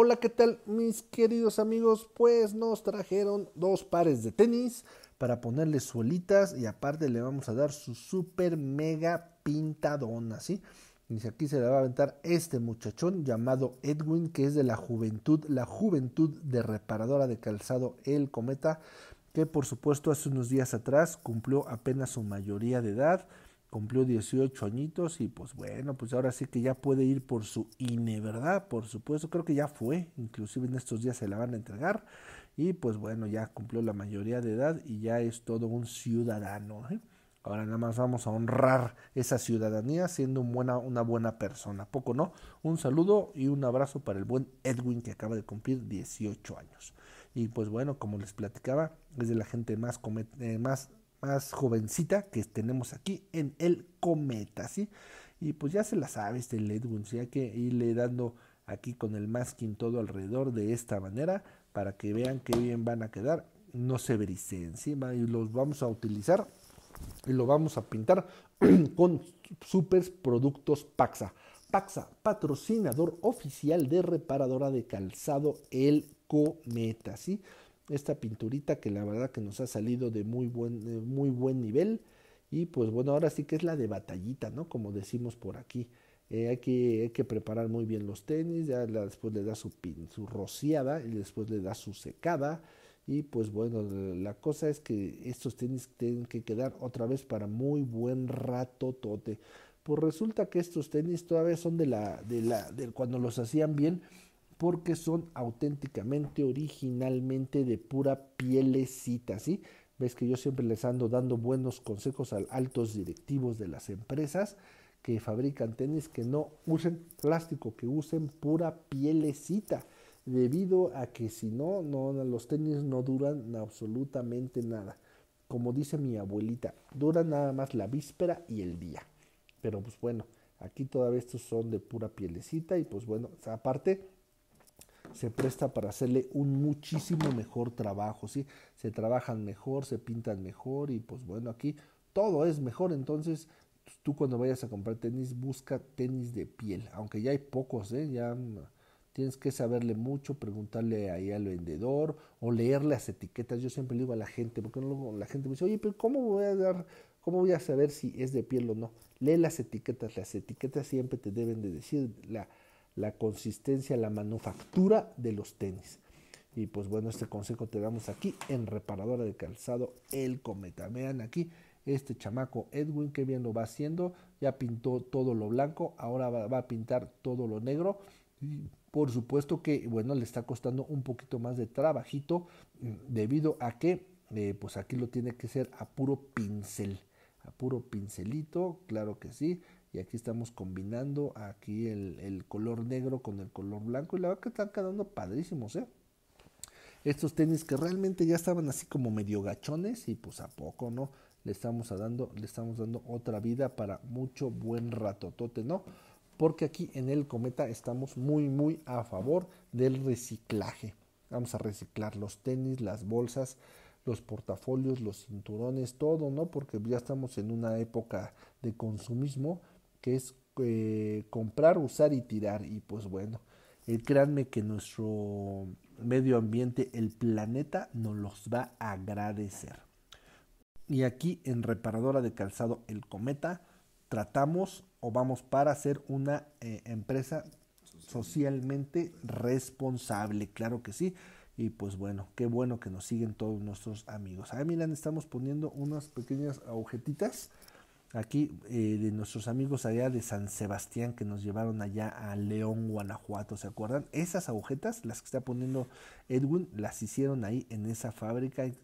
Hola, ¿qué tal mis queridos amigos? Pues nos trajeron dos pares de tenis para ponerle suelitas y aparte le vamos a dar su super mega pintadona, ¿sí? Y aquí se le va a aventar este muchachón llamado Edwin, que es de la juventud, la juventud de reparadora de calzado El Cometa, que por supuesto hace unos días atrás cumplió apenas su mayoría de edad cumplió 18 añitos y pues bueno, pues ahora sí que ya puede ir por su INE, ¿verdad? Por supuesto, creo que ya fue, inclusive en estos días se la van a entregar y pues bueno, ya cumplió la mayoría de edad y ya es todo un ciudadano. ¿eh? Ahora nada más vamos a honrar esa ciudadanía siendo buena, una buena persona, poco no? Un saludo y un abrazo para el buen Edwin que acaba de cumplir 18 años. Y pues bueno, como les platicaba, es de la gente más, eh, más más jovencita que tenemos aquí en el cometa, ¿sí? Y pues ya se la sabe este Ledwin, ¿sí? que irle dando aquí con el masking todo alrededor de esta manera para que vean qué bien van a quedar, no se vericen, encima Y los vamos a utilizar y lo vamos a pintar con super productos Paxa. Paxa, patrocinador oficial de reparadora de calzado El Cometa, ¿sí? esta pinturita que la verdad que nos ha salido de muy buen, muy buen nivel. Y pues bueno, ahora sí que es la de batallita, ¿no? Como decimos por aquí. Eh, hay, que, hay, que, preparar muy bien los tenis, ya después le da su, pin, su rociada y después le da su secada. Y pues bueno, la cosa es que estos tenis tienen que quedar otra vez para muy buen rato tote. Pues resulta que estos tenis todavía son de la, de la, de cuando los hacían bien, porque son auténticamente, originalmente de pura pielecita, ¿sí? Ves que yo siempre les ando dando buenos consejos a altos directivos de las empresas que fabrican tenis que no usen plástico, que usen pura pielecita, debido a que si no, no los tenis no duran absolutamente nada. Como dice mi abuelita, duran nada más la víspera y el día. Pero pues bueno, aquí todavía estos son de pura pielecita y pues bueno, aparte se presta para hacerle un muchísimo mejor trabajo, ¿sí? Se trabajan mejor, se pintan mejor y pues bueno, aquí todo es mejor, entonces pues, tú cuando vayas a comprar tenis busca tenis de piel, aunque ya hay pocos, ¿eh? Ya tienes que saberle mucho, preguntarle ahí al vendedor o leer las etiquetas. Yo siempre le digo a la gente, porque luego la gente me dice, oye, pero ¿cómo voy a dar, cómo voy a saber si es de piel o no? Lee las etiquetas, las etiquetas siempre te deben de decir la la consistencia, la manufactura de los tenis. Y pues bueno, este consejo te damos aquí en Reparadora de Calzado El Cometa. Vean aquí este chamaco Edwin, que bien lo va haciendo. Ya pintó todo lo blanco, ahora va, a pintar todo lo negro. Y por supuesto que, bueno, le está costando un poquito más de trabajito mm, debido a que, eh, pues aquí lo tiene que ser a puro pincel. A puro pincelito, claro que sí y aquí estamos combinando aquí el, el, color negro con el color blanco y la verdad que están quedando padrísimos, ¿eh? Estos tenis que realmente ya estaban así como medio gachones y pues a poco, ¿no? Le estamos dando, le estamos dando otra vida para mucho buen ratotote, ¿no? Porque aquí en el cometa estamos muy, muy a favor del reciclaje. Vamos a reciclar los tenis, las bolsas, los portafolios, los cinturones, todo, ¿no? Porque ya estamos en una época de consumismo que es eh, comprar, usar y tirar. Y pues bueno, créanme que nuestro medio ambiente, el planeta, nos los va a agradecer. Y aquí en Reparadora de Calzado El Cometa, tratamos o vamos para ser una eh, empresa socialmente responsable, claro que sí. Y pues bueno, qué bueno que nos siguen todos nuestros amigos. Ahí miren, estamos poniendo unas pequeñas agujetitas aquí eh, de nuestros amigos allá de San Sebastián que nos llevaron allá a León, Guanajuato, ¿se acuerdan? Esas agujetas, las que está poniendo Edwin, las hicieron ahí en esa fábrica. Y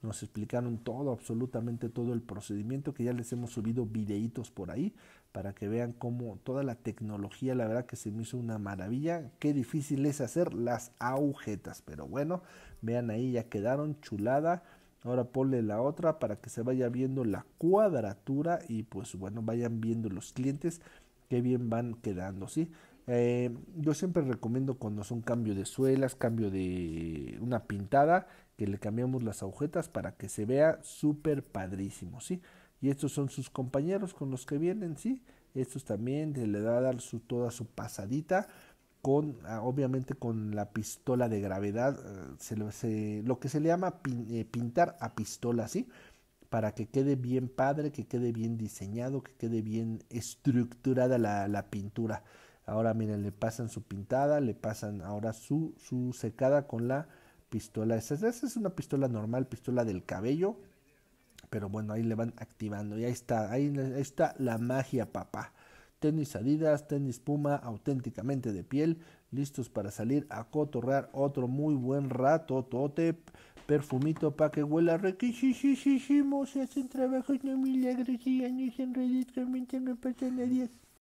nos explicaron todo, absolutamente todo el procedimiento, que ya les hemos subido videitos por ahí para que vean cómo toda la tecnología, la verdad que se me hizo una maravilla, qué difícil es hacer las agujetas, pero bueno, vean ahí ya quedaron chulada Ahora ponle la otra para que se vaya viendo la cuadratura y pues bueno, vayan viendo los clientes que bien van quedando, ¿sí? Eh, yo siempre recomiendo cuando son cambio de suelas, cambio de una pintada, que le cambiamos las agujetas para que se vea súper padrísimo, ¿sí? Y estos son sus compañeros con los que vienen, ¿sí? Estos también le da a dar su, toda su pasadita con ah, obviamente con la pistola de gravedad, eh, se, lo que se le llama eh, pintar a pistola, ¿sí? Para que quede bien padre, que quede bien diseñado, que quede bien estructurada la, pintura. Ahora miren, le pasan su pintada, le pasan ahora su, secada con la pistola. Esa es una pistola normal, pistola del cabello. Pero bueno, ahí le van activando. Y ahí está, ahí está la magia, papá. Tenis Adidas, tenis Puma, auténticamente de piel, listos para salir a cotorrear otro muy buen rato, tote, perfumito para que huela mo se hacen trabajos no milagros y años en redes, realmente no pasa nadie.